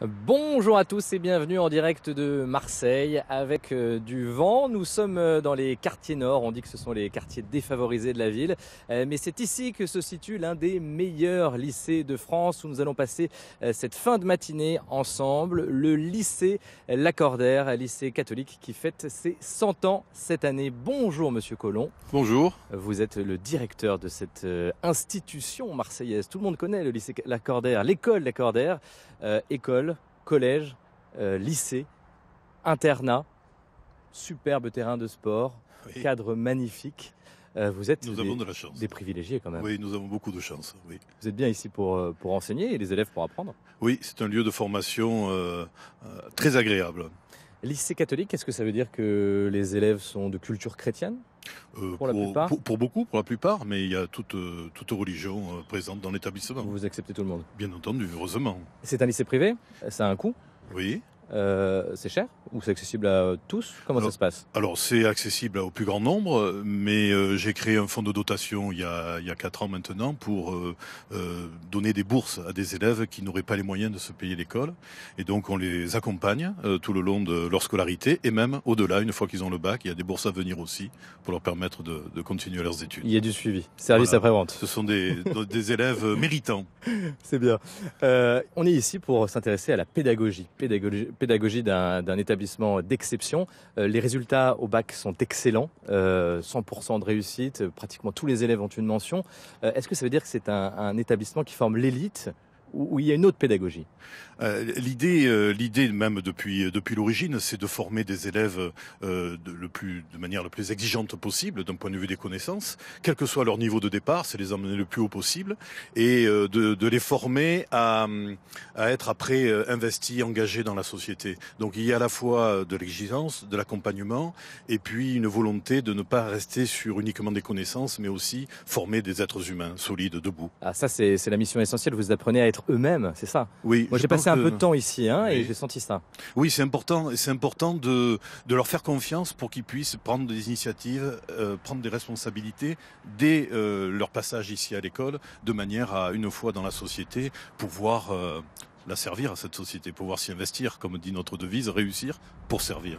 Bonjour à tous et bienvenue en direct de Marseille avec euh, du vent. Nous sommes euh, dans les quartiers nord, on dit que ce sont les quartiers défavorisés de la ville, euh, mais c'est ici que se situe l'un des meilleurs lycées de France où nous allons passer cette fin de matinée ensemble, le lycée Lacordaire, lycée catholique qui fête ses 100 ans cette année. Bonjour monsieur Colomb. Bonjour. Vous êtes le directeur de cette institution marseillaise. Tout le monde connaît le lycée Lacordaire, l'école Lacordaire, école collège, euh, lycée, internat, superbe terrain de sport, cadre magnifique. Euh, vous êtes des, privilégiés quand même. Oui, nous avons beaucoup de chance. Vous êtes bien ici pour, euh, pour enseigner et les élèves pour apprendre Oui, c'est un lieu de formation très agréable. Lycée catholique, est-ce que ça veut dire que les élèves sont de culture chrétienne euh, pour, beaucoup, pour la plupart, mais il y a toute, euh, toute religion euh, présente dans l'établissement. Vous acceptez tout le monde Bien entendu, heureusement. C'est un lycée privé Ça a un coût Oui. Euh, c'est cher ou c'est accessible à tous Comment ça se passe Alors c'est accessible au plus grand nombre, mais euh, j'ai créé un fonds de dotation il y a, il y a 4 ans maintenant pour euh, donner des bourses à des élèves qui n'auraient pas les moyens de se payer l'école. Et donc on les accompagne tout le long de leur scolarité et même au-delà, une fois qu'ils ont le bac, il y a des bourses à venir aussi pour leur permettre de, continuer leurs études. Il y a du suivi, service après-vente. Ce sont des, des élèves méritants. C'est bien. on est ici pour s'intéresser à la pédagogie. pédagogie pédagogie d'un établissement d'exception. Euh, les résultats au bac sont excellents, 100% euh, de réussite, euh, pratiquement tous les élèves ont une mention. Est-ce que ça veut dire que c'est un, un établissement qui forme l'élite où il y a une autre pédagogie euh, L'idée, euh, l'idée même depuis euh, depuis l'origine, c'est de former des élèves de, le plus de manière la plus exigeante possible d'un point de vue des connaissances, quel que soit leur niveau de départ, c'est les emmener le plus haut possible et de, de, les former à, à être après investis, engagés dans la société. Donc il y a à la fois de l'exigence, de l'accompagnement et puis une volonté de ne pas rester sur uniquement des connaissances, mais aussi former des êtres humains solides, debout. Ah ça c'est c'est la mission essentielle. Vous apprenez à être eux-mêmes, c'est ça. Oui. Moi, j'ai passé un peu de temps ici, hein, et j'ai senti ça. Oui, c'est important. C'est important de, leur faire confiance pour qu'ils puissent prendre des initiatives, euh, prendre des responsabilités dès euh, leur passage ici à l'école, de manière à une fois dans la société pouvoir euh, la servir à cette société, pouvoir s'y investir, comme dit notre devise, réussir pour servir.